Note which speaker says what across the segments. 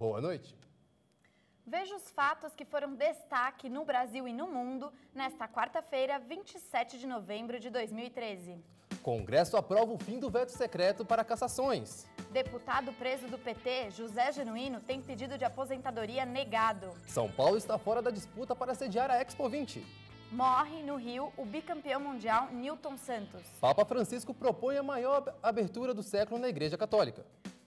Speaker 1: Boa noite.
Speaker 2: Veja os fatos que foram destaque no Brasil e no mundo nesta quarta-feira, 27 de novembro de 2013.
Speaker 1: Congresso aprova o fim do veto secreto para cassações.
Speaker 2: Deputado preso do PT, José Genuíno, tem pedido de aposentadoria negado.
Speaker 1: São Paulo está fora da disputa para sediar a Expo 20.
Speaker 2: Morre no Rio o bicampeão mundial Newton Santos.
Speaker 1: Papa Francisco propõe a maior abertura do século na Igreja Católica.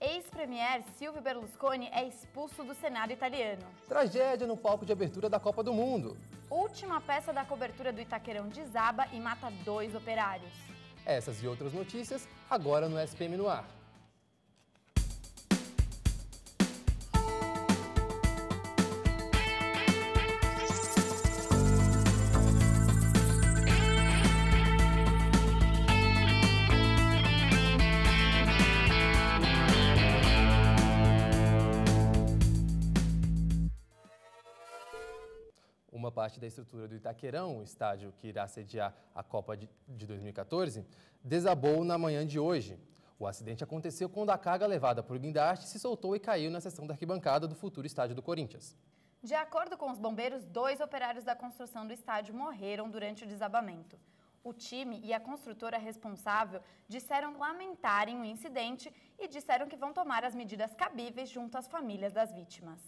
Speaker 2: Ex-premier Silvio Berlusconi é expulso do Senado italiano.
Speaker 1: Tragédia no palco de abertura da Copa do Mundo.
Speaker 2: Última peça da cobertura do Itaquerão desaba e mata dois operários.
Speaker 1: Essas e outras notícias agora no SPM no ar. uma parte da estrutura do Itaquerão, o estádio que irá sediar a Copa de 2014, desabou na manhã de hoje. O acidente aconteceu quando a carga levada por guindaste se soltou e caiu na seção da arquibancada do futuro estádio do Corinthians.
Speaker 2: De acordo com os bombeiros, dois operários da construção do estádio morreram durante o desabamento. O time e a construtora responsável disseram lamentarem o incidente e disseram que vão tomar as medidas cabíveis junto às famílias das vítimas.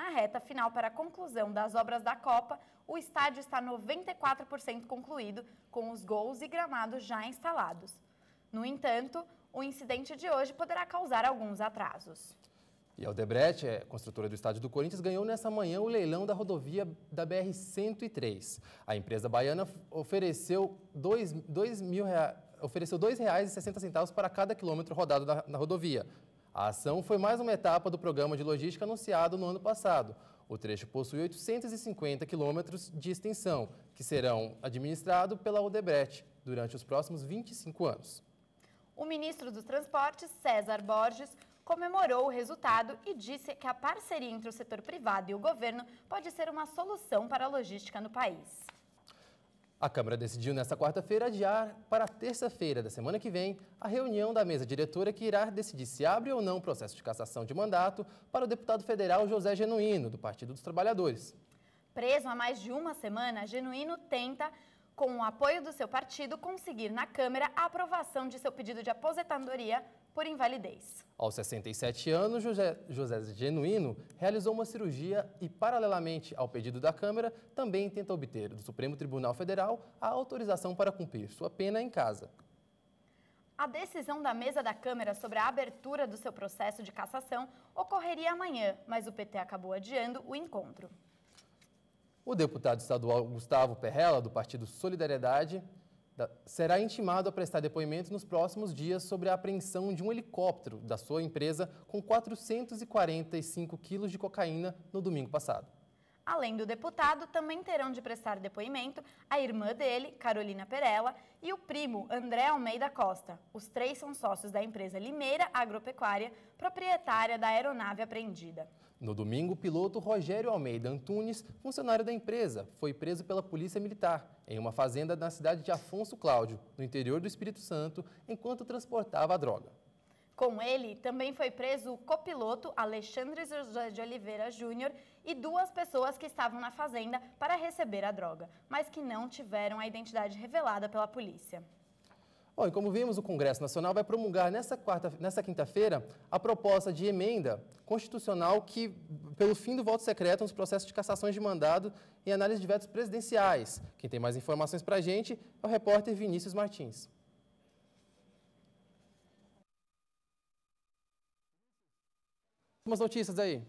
Speaker 2: Na reta final para a conclusão das obras da Copa, o estádio está 94% concluído, com os gols e gramados já instalados. No entanto, o incidente de hoje poderá causar alguns atrasos.
Speaker 1: E a Odebrecht, é construtora do estádio do Corinthians, ganhou nessa manhã o leilão da rodovia da BR-103. A empresa baiana ofereceu R$ 2,60 para cada quilômetro rodado na, na rodovia, a ação foi mais uma etapa do programa de logística anunciado no ano passado. O trecho possui 850 quilômetros de extensão, que serão administrados pela Odebrecht durante os próximos 25 anos.
Speaker 2: O ministro dos Transportes, César Borges, comemorou o resultado e disse que a parceria entre o setor privado e o governo pode ser uma solução para a logística no país.
Speaker 1: A Câmara decidiu nesta quarta-feira adiar para terça-feira da semana que vem a reunião da mesa diretora que irá decidir se abre ou não o processo de cassação de mandato para o deputado federal José Genuíno, do Partido dos Trabalhadores.
Speaker 2: Preso há mais de uma semana, Genuíno tenta com o apoio do seu partido, conseguir na Câmara a aprovação de seu pedido de aposentadoria por invalidez.
Speaker 3: Aos
Speaker 1: 67 anos, José, José Genuíno realizou uma cirurgia e, paralelamente ao pedido da Câmara, também tenta obter do Supremo Tribunal Federal a autorização para cumprir sua pena em casa.
Speaker 2: A decisão da mesa da Câmara sobre a abertura do seu processo de cassação ocorreria amanhã, mas o PT acabou adiando o encontro.
Speaker 1: O deputado estadual Gustavo Perrella, do Partido Solidariedade, será intimado a prestar depoimento nos próximos dias sobre a apreensão de um helicóptero da sua empresa com 445 quilos de cocaína no domingo passado.
Speaker 2: Além do deputado, também terão de prestar depoimento a irmã dele, Carolina Perella, e o primo, André Almeida Costa. Os três são sócios da empresa Limeira Agropecuária, proprietária da aeronave apreendida.
Speaker 1: No domingo, o piloto Rogério Almeida Antunes, funcionário da empresa, foi preso pela Polícia Militar em uma fazenda na cidade de Afonso Cláudio, no interior do Espírito Santo, enquanto transportava a droga.
Speaker 2: Com ele, também foi preso o copiloto Alexandre José de Oliveira Júnior e duas pessoas que estavam na fazenda para receber a droga, mas que não tiveram a identidade revelada pela polícia.
Speaker 1: Bom, e como vimos, o Congresso Nacional vai promulgar nessa, quarta, nessa quinta-feira a proposta de emenda constitucional que, pelo fim do voto secreto nos processos de cassações de mandado e análise de vetos presidenciais. Quem tem mais informações para a gente é o repórter Vinícius Martins. Umas notícias aí.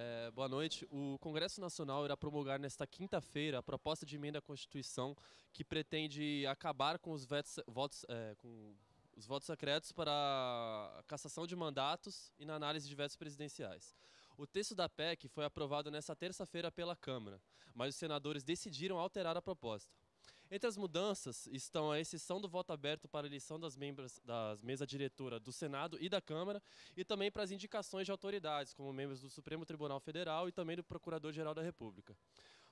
Speaker 3: É, boa noite. O Congresso Nacional irá promulgar nesta quinta-feira a proposta de emenda à Constituição que pretende acabar com os vetos, votos, é, com os votos secretos para a cassação de mandatos e na análise de vetos presidenciais. O texto da PEC foi aprovado nesta terça-feira pela Câmara, mas os senadores decidiram alterar a proposta. Entre as mudanças estão a exceção do voto aberto para a eleição das membros das mesa diretora do Senado e da Câmara e também para as indicações de autoridades, como membros do Supremo Tribunal Federal e também do Procurador-Geral da República.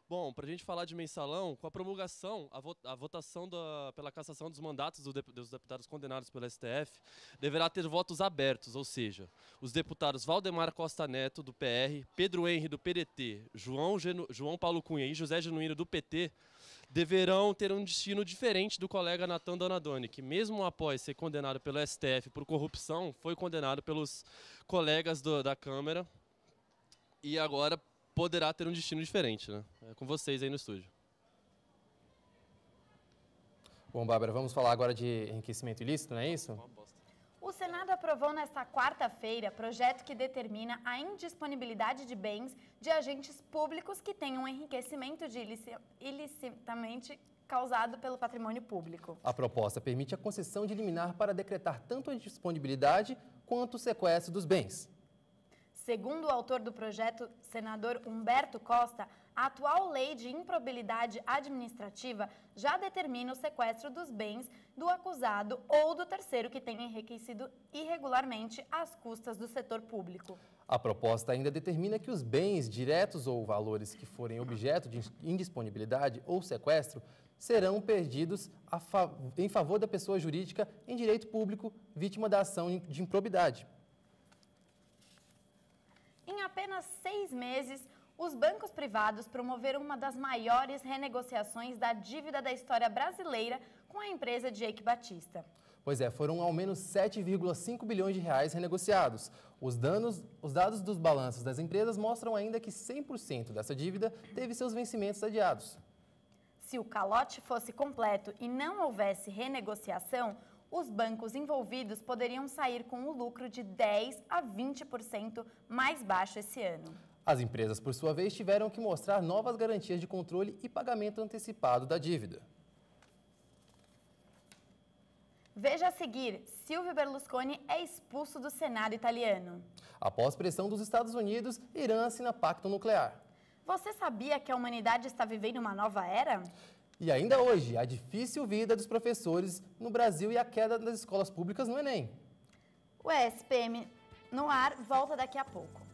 Speaker 3: Bom, para a gente falar de mensalão, com a promulgação, a, votação da, pela cassação dos mandatos dos deputados condenados pelo STF deverá ter votos abertos, ou seja, os deputados Valdemar Costa Neto, do PR, Pedro Henri, do PDT, João, João Paulo Cunha e José Genuíno, do PT, deverão ter um destino diferente do colega Natan Donadoni, que mesmo após ser condenado pelo STF por corrupção, foi condenado pelos colegas do, da Câmara e agora poderá ter um destino diferente. Né? É com vocês aí no estúdio. Bom, Bárbara, vamos falar agora de enriquecimento ilícito, não é isso?
Speaker 2: O Senado aprovou nesta quarta-feira projeto que determina a indisponibilidade de bens de agentes públicos que tenham enriquecimento de ilici ilicitamente causado pelo patrimônio público.
Speaker 1: A proposta permite a concessão de liminar para decretar tanto a indisponibilidade quanto o sequestro dos bens.
Speaker 2: Segundo o autor do projeto, senador Humberto Costa, a atual lei de improbabilidade administrativa já determina o sequestro dos bens do acusado ou do terceiro que tenha enriquecido irregularmente às custas do setor público.
Speaker 1: A proposta ainda determina que os bens diretos ou valores que forem objeto de indisponibilidade ou sequestro serão perdidos fa em favor da pessoa jurídica em direito público vítima da ação de improbidade.
Speaker 2: Em apenas seis meses, os bancos privados promoveram uma das maiores renegociações da dívida da história brasileira com a empresa Jake Batista.
Speaker 1: Pois é, foram ao menos 7,5 bilhões de reais renegociados. Os, danos, os dados dos balanços das empresas mostram ainda que 100% dessa dívida teve seus vencimentos adiados.
Speaker 2: Se o calote fosse completo e não houvesse renegociação, os bancos envolvidos poderiam sair com um lucro de 10 a 20% mais baixo esse ano.
Speaker 1: As empresas, por sua vez, tiveram que mostrar novas garantias de controle e pagamento antecipado da dívida.
Speaker 2: Veja a seguir, Silvio Berlusconi é expulso do Senado italiano.
Speaker 1: Após pressão dos Estados Unidos, Irã assina pacto nuclear. Você
Speaker 2: sabia que a humanidade está vivendo uma nova era?
Speaker 1: E ainda hoje, a difícil vida dos professores no Brasil e a queda das escolas públicas no Enem.
Speaker 2: O ESPM no ar volta daqui a pouco.